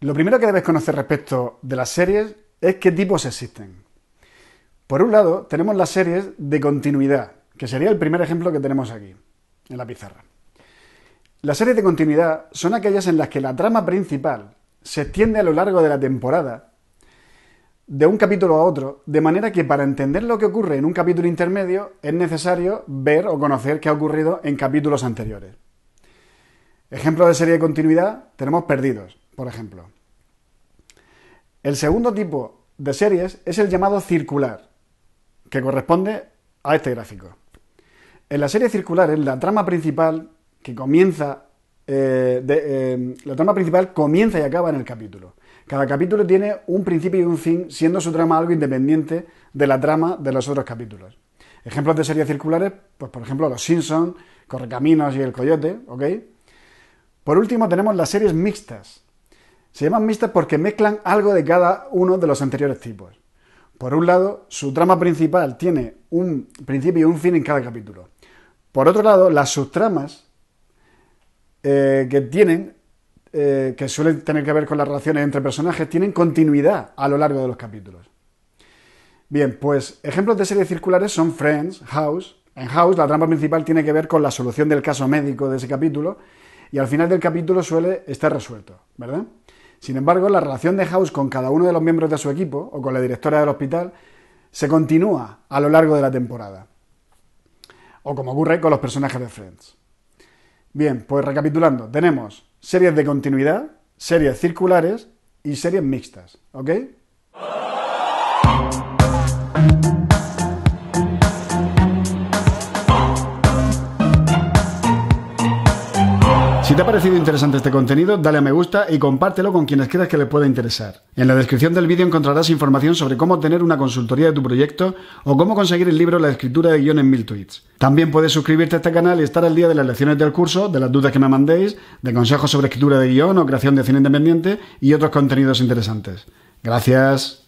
Lo primero que debes conocer respecto de las series es qué tipos existen. Por un lado, tenemos las series de continuidad, que sería el primer ejemplo que tenemos aquí, en la pizarra. Las series de continuidad son aquellas en las que la trama principal se extiende a lo largo de la temporada de un capítulo a otro, de manera que para entender lo que ocurre en un capítulo intermedio es necesario ver o conocer qué ha ocurrido en capítulos anteriores. Ejemplo de serie de continuidad tenemos Perdidos, por ejemplo. El segundo tipo de series es el llamado circular, que corresponde a este gráfico. En la serie circular es la trama principal que comienza, eh, eh, la trama principal comienza y acaba en el capítulo. Cada capítulo tiene un principio y un fin, siendo su trama algo independiente de la trama de los otros capítulos. Ejemplos de series circulares, pues por ejemplo Los Simpsons, Correcaminos y El Coyote, ¿ok? Por último tenemos las series mixtas. Se llaman mixtas porque mezclan algo de cada uno de los anteriores tipos. Por un lado, su trama principal tiene un principio y un fin en cada capítulo. Por otro lado, las subtramas eh, que tienen eh, que suelen tener que ver con las relaciones entre personajes, tienen continuidad a lo largo de los capítulos. Bien, pues ejemplos de series circulares son Friends, House. En House la trama principal tiene que ver con la solución del caso médico de ese capítulo y al final del capítulo suele estar resuelto, ¿verdad? Sin embargo, la relación de House con cada uno de los miembros de su equipo o con la directora del hospital se continúa a lo largo de la temporada. O como ocurre con los personajes de Friends. Bien, pues recapitulando, tenemos series de continuidad, series circulares y series mixtas, ¿ok? Si te ha parecido interesante este contenido, dale a me gusta y compártelo con quienes creas que le pueda interesar. En la descripción del vídeo encontrarás información sobre cómo obtener una consultoría de tu proyecto o cómo conseguir el libro La escritura de guión en mil tweets. También puedes suscribirte a este canal y estar al día de las lecciones del curso, de las dudas que me mandéis, de consejos sobre escritura de guión o creación de cine independiente y otros contenidos interesantes. Gracias.